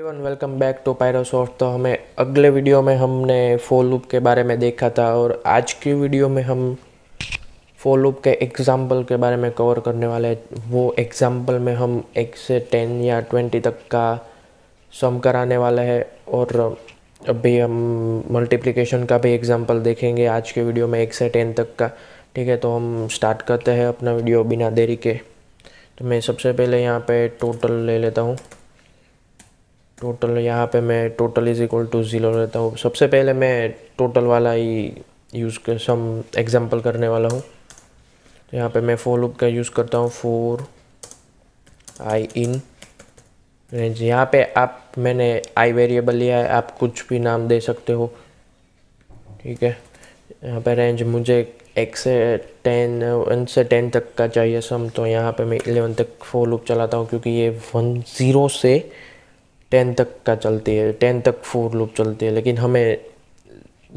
everyone welcome back to Pyrosoft तो हमें अगले वीडियो में हमने फॉर लूप के बारे में देखा था और आज की वीडियो में हम फॉर लूप के एग्जाम्पल के बारे में कवर करने वाले हैं वो एग्जाम्पल में हम एक से टेन या ट्वेंटी तक का सम कराने वाले हैं और अभी हम मल्टीप्लिकेशन का भी एग्जाम्पल देखेंगे आज के वीडियो में एक से टेन तक का ठीक है तो हम स्टार्ट करते हैं अपना वीडियो बिना देरी के तो मैं सबसे पहले यहाँ पे टोटल ले लेता हूँ टोटल यहाँ पे मैं total is equal to zero लेता हूँ सबसे पहले मैं टोटल वाला ही यूज़ कर सम एग्जांपल करने वाला हूँ तो यहाँ पे मैं फोर लूप का यूज़ करता हूँ फोर आई इन रेंज यहाँ पे आप मैंने आई वेरिएबल लिया है आप कुछ भी नाम दे सकते हो ठीक है यहाँ पे रेंज मुझे एक से टेन वन से टेन तक का चाहिए सम तो यहाँ पे मैं इलेवन तक फोर लूप चलाता हूँ क्योंकि ये वन ज़ीरो से टेन तक का चलती है टेन तक फोर लूप चलती है लेकिन हमें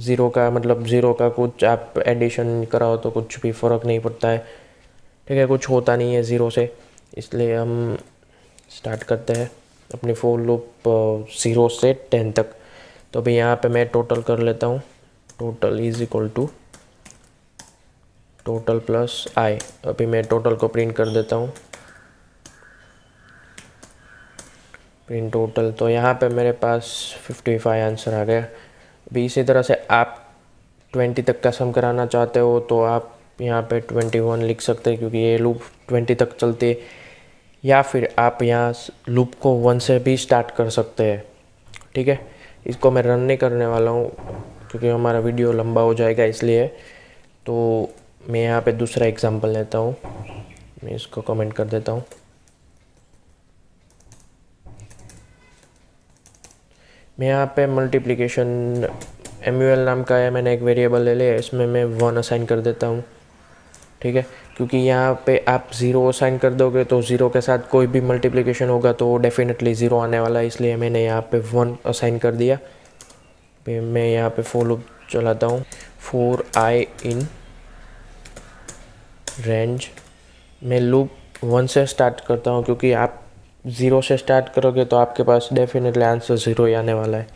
ज़ीरो का मतलब ज़ीरो का कुछ आप एडिशन कराओ तो कुछ भी फ़र्क नहीं पड़ता है ठीक है कुछ होता नहीं है ज़ीरो से इसलिए हम स्टार्ट करते हैं अपनी फोर लूप ज़ीरो से टेन तक तो अभी यहाँ पे मैं टोटल कर लेता हूँ total is equal to total plus i अभी मैं टोटल को प्रिंट कर देता हूँ इन टोटल तो यहाँ पे मेरे पास 55 आंसर आ गया अभी इसी तरह से आप 20 तक का सम कराना चाहते हो तो आप यहाँ पे 21 लिख सकते हैं क्योंकि ये लूप 20 तक चलती है या फिर आप यहाँ लूप को वन से भी स्टार्ट कर सकते हैं ठीक है इसको मैं रन नहीं करने वाला हूँ क्योंकि हमारा वीडियो लंबा हो जाएगा इसलिए तो मैं यहाँ पे दूसरा एग्जांपल लेता हूँ मैं इसको कमेंट कर देता हूँ मैं यहाँ पे मल्टीप्लिकेशन एम नाम का है मैंने एक वेरिएबल ले लिया इसमें मैं वन असाइन कर देता हूँ ठीक है क्योंकि यहाँ पे आप ज़ीरो असाइन कर दोगे तो ज़ीरो के साथ कोई भी मल्टीप्लिकेशन होगा तो डेफिनेटली ज़ीरो आने वाला है इसलिए मैंने यहाँ पे वन असाइन कर दिया मैं यहाँ पे फोर लूप चलाता हूँ फोर आई इन रेंज मैं लूप वन से स्टार्ट करता हूँ क्योंकि आप ज़ीरो से स्टार्ट करोगे तो आपके पास डेफिनेटली आंसर ज़ीरो ही आने वाला है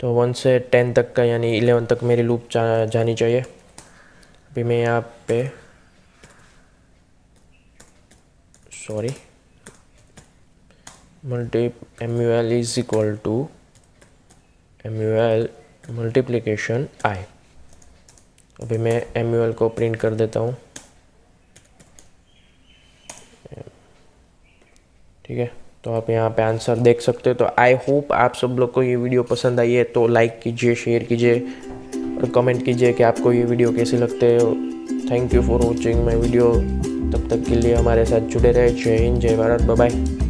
तो वन से टेन तक का यानी इलेवन तक मेरी लूप जा, जानी चाहिए अभी मैं यहाँ पे sorry multi M U L is equal to M U L multiplication i अभी मैं एम यू एल को प्रिंट कर देता हूँ ठीक है तो आप यहाँ पे आंसर देख सकते हो तो आई होप आप सब लोग को ये वीडियो पसंद आई है तो लाइक कीजिए शेयर कीजिए और कमेंट कीजिए कि आपको ये वीडियो कैसे लगते हो thank you for watching my video तब तक के लिए हमारे साथ जुड़े रहे जय हिंद जय भारत बाय